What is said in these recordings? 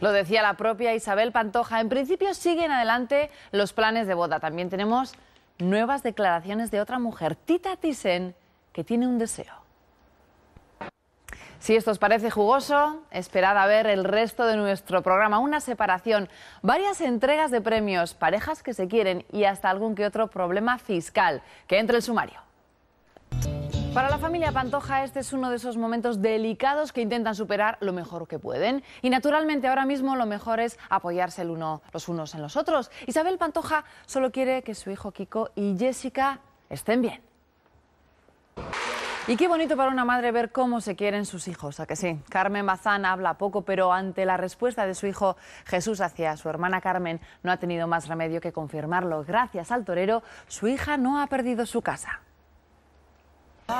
Lo decía la propia Isabel Pantoja. En principio siguen adelante los planes de boda. También tenemos nuevas declaraciones de otra mujer, Tita Thyssen, que tiene un deseo. Si esto os parece jugoso, esperad a ver el resto de nuestro programa. Una separación, varias entregas de premios, parejas que se quieren y hasta algún que otro problema fiscal que entre el sumario. Para la familia Pantoja este es uno de esos momentos delicados que intentan superar lo mejor que pueden. Y naturalmente ahora mismo lo mejor es apoyarse el uno, los unos en los otros. Isabel Pantoja solo quiere que su hijo Kiko y Jessica estén bien. Y qué bonito para una madre ver cómo se quieren sus hijos, a que sí. Carmen Bazán habla poco, pero ante la respuesta de su hijo Jesús hacia su hermana Carmen, no ha tenido más remedio que confirmarlo. Gracias al torero, su hija no ha perdido su casa.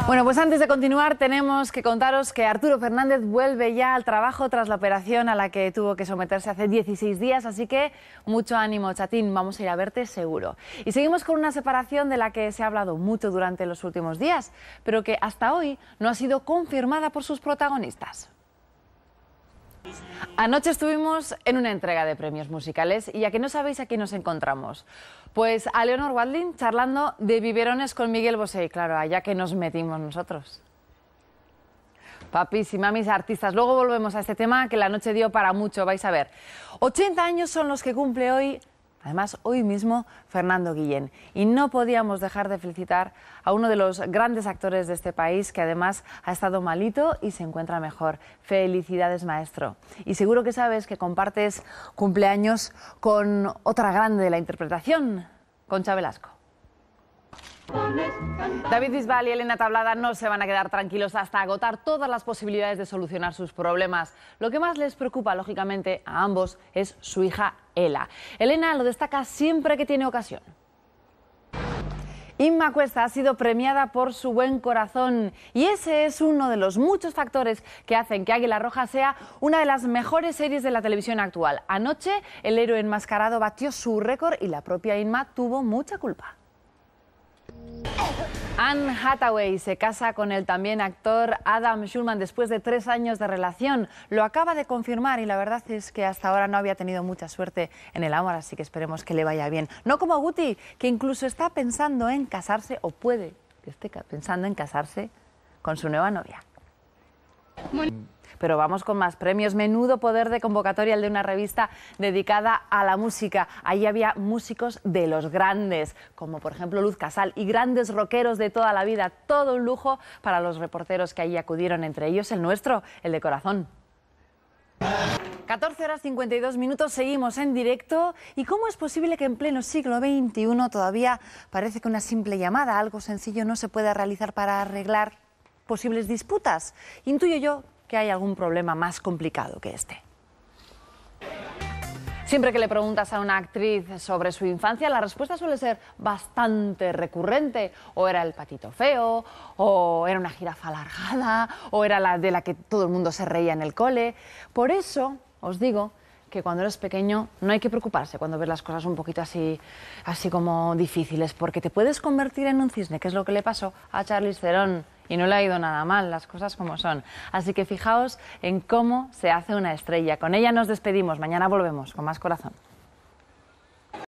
Bueno, pues antes de continuar tenemos que contaros que Arturo Fernández vuelve ya al trabajo tras la operación a la que tuvo que someterse hace 16 días, así que mucho ánimo, chatín, vamos a ir a verte seguro. Y seguimos con una separación de la que se ha hablado mucho durante los últimos días, pero que hasta hoy no ha sido confirmada por sus protagonistas. Anoche estuvimos en una entrega de premios musicales y ya que no sabéis a quién nos encontramos. Pues a Leonor Wadlin charlando de biberones con Miguel Bosé y claro, allá que nos metimos nosotros. Papis y mamis artistas, luego volvemos a este tema que la noche dio para mucho, vais a ver. 80 años son los que cumple hoy Además, hoy mismo Fernando Guillén. Y no podíamos dejar de felicitar a uno de los grandes actores de este país, que además ha estado malito y se encuentra mejor. Felicidades, maestro. Y seguro que sabes que compartes cumpleaños con otra grande de la interpretación, Concha Velasco. David Bisbal y Elena Tablada no se van a quedar tranquilos hasta agotar todas las posibilidades de solucionar sus problemas. Lo que más les preocupa, lógicamente, a ambos es su hija Elena lo destaca siempre que tiene ocasión. Inma Cuesta ha sido premiada por su buen corazón y ese es uno de los muchos factores que hacen que Águila Roja sea una de las mejores series de la televisión actual. Anoche el héroe enmascarado batió su récord y la propia Inma tuvo mucha culpa. Anne Hathaway se casa con el también actor Adam Schulman después de tres años de relación. Lo acaba de confirmar y la verdad es que hasta ahora no había tenido mucha suerte en el amor, así que esperemos que le vaya bien. No como Guti, que incluso está pensando en casarse, o puede que esté pensando en casarse con su nueva novia. Pero vamos con más premios. Menudo poder de convocatoria el de una revista dedicada a la música. Ahí había músicos de los grandes, como por ejemplo Luz Casal, y grandes rockeros de toda la vida. Todo un lujo para los reporteros que allí acudieron, entre ellos el nuestro, el de corazón. 14 horas 52 minutos, seguimos en directo. ¿Y cómo es posible que en pleno siglo XXI todavía parece que una simple llamada, algo sencillo, no se pueda realizar para arreglar posibles disputas? Intuyo yo que hay algún problema más complicado que este. Siempre que le preguntas a una actriz sobre su infancia, la respuesta suele ser bastante recurrente. O era el patito feo, o era una jirafa alargada, o era la de la que todo el mundo se reía en el cole. Por eso os digo que cuando eres pequeño no hay que preocuparse cuando ves las cosas un poquito así, así como difíciles, porque te puedes convertir en un cisne, que es lo que le pasó a Charlize Theron y no le ha ido nada mal, las cosas como son. Así que fijaos en cómo se hace una estrella. Con ella nos despedimos, mañana volvemos con más corazón.